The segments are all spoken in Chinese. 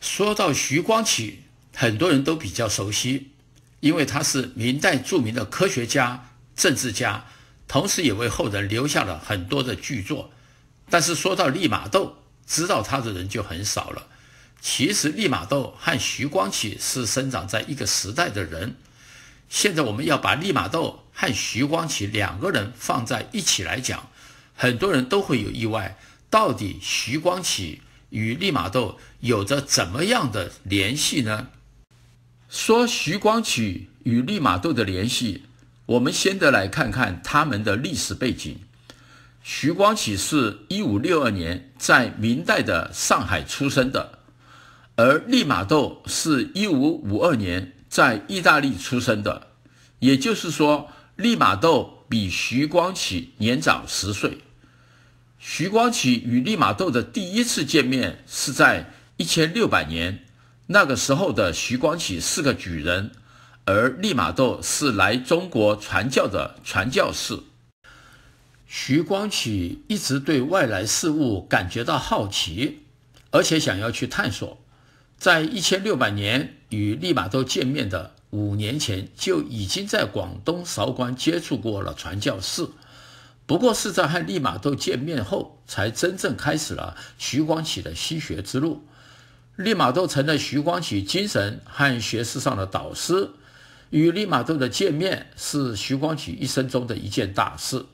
说到徐光启，很多人都比较熟悉，因为他是明代著名的科学家、政治家。同时也为后人留下了很多的巨作，但是说到利玛窦，知道他的人就很少了。其实利玛窦和徐光启是生长在一个时代的人。现在我们要把利玛窦和徐光启两个人放在一起来讲，很多人都会有意外。到底徐光启与利玛窦有着怎么样的联系呢？说徐光启与利玛窦的联系。我们先得来看看他们的历史背景。徐光启是一五六二年在明代的上海出生的，而利玛窦是一五五二年在意大利出生的。也就是说，利玛窦比徐光启年长十岁。徐光启与利玛窦的第一次见面是在一千六百年，那个时候的徐光启是个举人。而利玛窦是来中国传教的传教士。徐光启一直对外来事物感觉到好奇，而且想要去探索。在1600年与利玛窦见面的五年前，就已经在广东韶关接触过了传教士。不过是在和利玛窦见面后，才真正开始了徐光启的西学之路。利玛窦成了徐光启精神和学识上的导师。与利玛窦的见面是徐光启一生中的一件大事，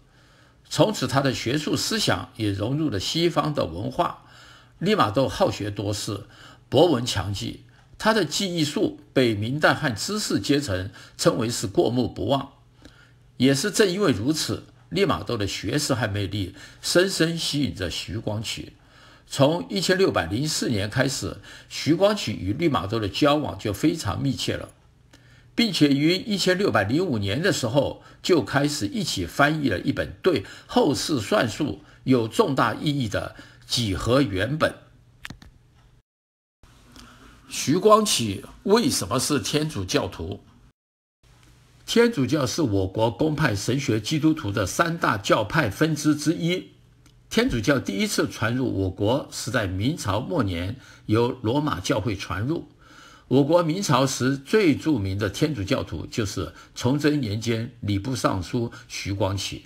从此他的学术思想也融入了西方的文化。利玛窦好学多识，博闻强记，他的记忆术被明代汉知识阶层称为是过目不忘。也是正因为如此，利玛窦的学识和魅力深深吸引着徐光启。从1604年开始，徐光启与利玛窦的交往就非常密切了。并且于一千六百零五年的时候就开始一起翻译了一本对后世算术有重大意义的《几何原本》。徐光启为什么是天主教徒？天主教是我国公派神学基督徒的三大教派分支之一。天主教第一次传入我国是在明朝末年，由罗马教会传入。我国明朝时最著名的天主教徒就是崇祯年间礼部尚书徐光启。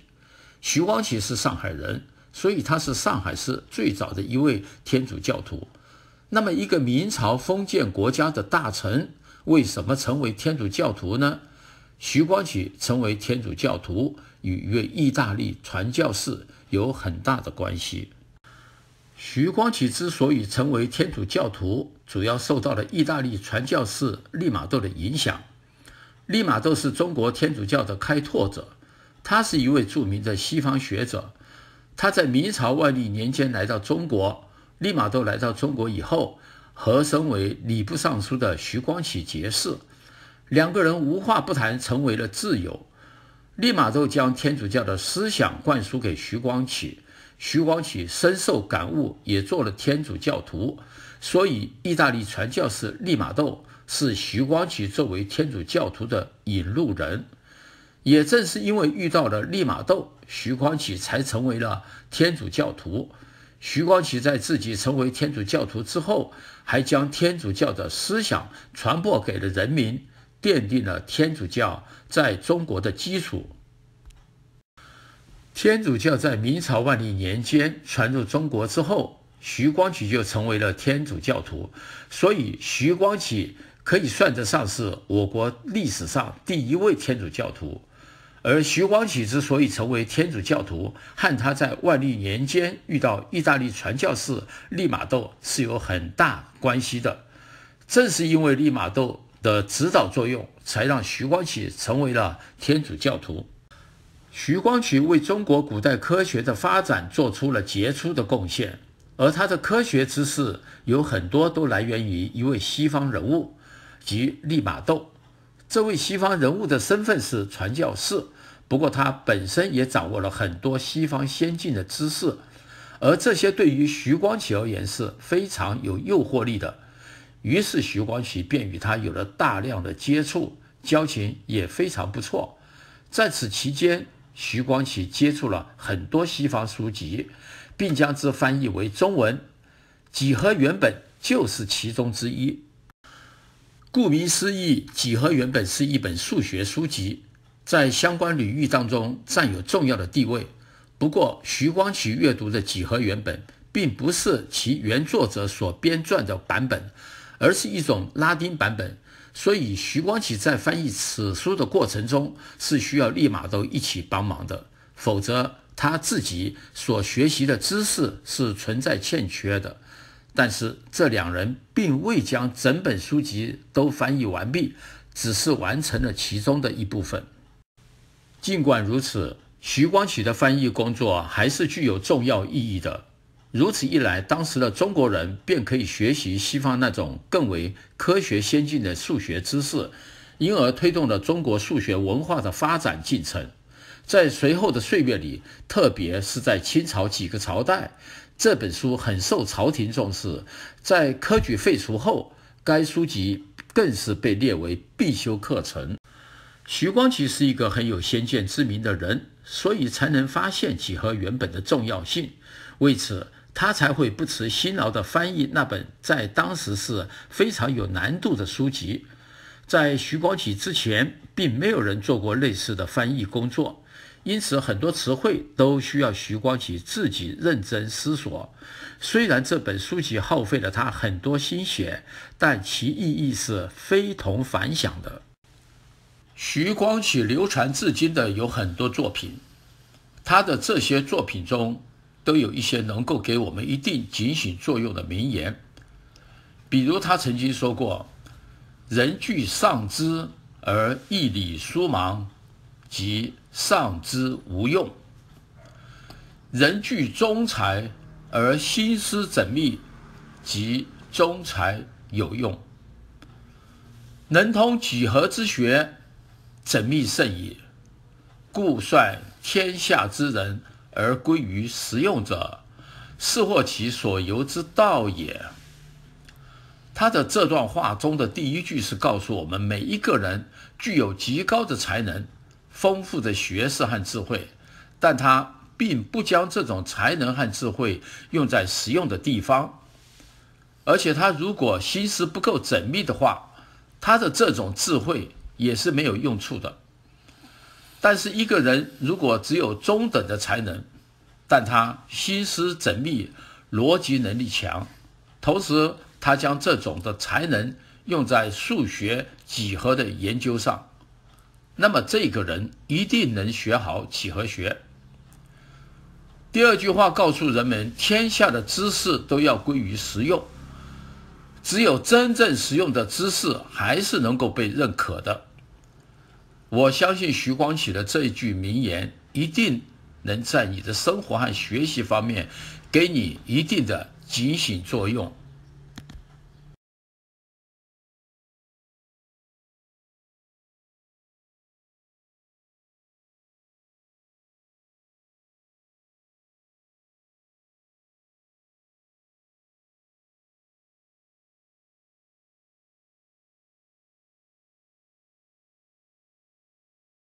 徐光启是上海人，所以他是上海市最早的一位天主教徒。那么，一个明朝封建国家的大臣为什么成为天主教徒呢？徐光启成为天主教徒与一位意大利传教士有很大的关系。徐光启之所以成为天主教徒，主要受到了意大利传教士利玛窦的影响。利玛窦是中国天主教的开拓者，他是一位著名的西方学者。他在明朝万历年间来到中国。利玛窦来到中国以后，和身为礼部尚书的徐光启结识，两个人无话不谈，成为了挚友。利玛窦将天主教的思想灌输给徐光启。徐光启深受感悟，也做了天主教徒。所以，意大利传教士利玛窦是徐光启作为天主教徒的引路人。也正是因为遇到了利玛窦，徐光启才成为了天主教徒。徐光启在自己成为天主教徒之后，还将天主教的思想传播给了人民，奠定了天主教在中国的基础。天主教在明朝万历年间传入中国之后，徐光启就成为了天主教徒，所以徐光启可以算得上是我国历史上第一位天主教徒。而徐光启之所以成为天主教徒，和他在万历年间遇到意大利传教士利玛窦是有很大关系的。正是因为利玛窦的指导作用，才让徐光启成为了天主教徒。徐光启为中国古代科学的发展做出了杰出的贡献，而他的科学知识有很多都来源于一位西方人物，即利玛窦。这位西方人物的身份是传教士，不过他本身也掌握了很多西方先进的知识，而这些对于徐光启而言是非常有诱惑力的。于是徐光启便与他有了大量的接触，交情也非常不错。在此期间，徐光启接触了很多西方书籍，并将之翻译为中文，《几何原本》就是其中之一。顾名思义，《几何原本》是一本数学书籍，在相关领域当中占有重要的地位。不过，徐光启阅读的《几何原本》并不是其原作者所编撰的版本，而是一种拉丁版本。所以，徐光启在翻译此书的过程中是需要立马都一起帮忙的，否则他自己所学习的知识是存在欠缺的。但是，这两人并未将整本书籍都翻译完毕，只是完成了其中的一部分。尽管如此，徐光启的翻译工作还是具有重要意义的。如此一来，当时的中国人便可以学习西方那种更为科学先进的数学知识，因而推动了中国数学文化的发展进程。在随后的岁月里，特别是在清朝几个朝代，这本书很受朝廷重视。在科举废除后，该书籍更是被列为必修课程。徐光启是一个很有先见之明的人，所以才能发现几何原本的重要性。为此。他才会不辞辛劳的翻译那本在当时是非常有难度的书籍，在徐光启之前，并没有人做过类似的翻译工作，因此很多词汇都需要徐光启自己认真思索。虽然这本书籍耗费了他很多心血，但其意义是非同凡响的。徐光启流传至今的有很多作品，他的这些作品中。都有一些能够给我们一定警醒作用的名言，比如他曾经说过：“人具上知而义理疏忙，即上知无用；人具中才而心思缜密，即中才有用。能通几何之学，缜密甚矣，故率天下之人。”而归于实用者，是或其所由之道也。他的这段话中的第一句是告诉我们，每一个人具有极高的才能、丰富的学识和智慧，但他并不将这种才能和智慧用在实用的地方。而且，他如果心思不够缜密的话，他的这种智慧也是没有用处的。但是一个人如果只有中等的才能，但他心思缜密、逻辑能力强，同时他将这种的才能用在数学几何的研究上，那么这个人一定能学好几何学。第二句话告诉人们，天下的知识都要归于实用，只有真正实用的知识还是能够被认可的。我相信徐光启的这一句名言，一定能在你的生活和学习方面，给你一定的警醒作用。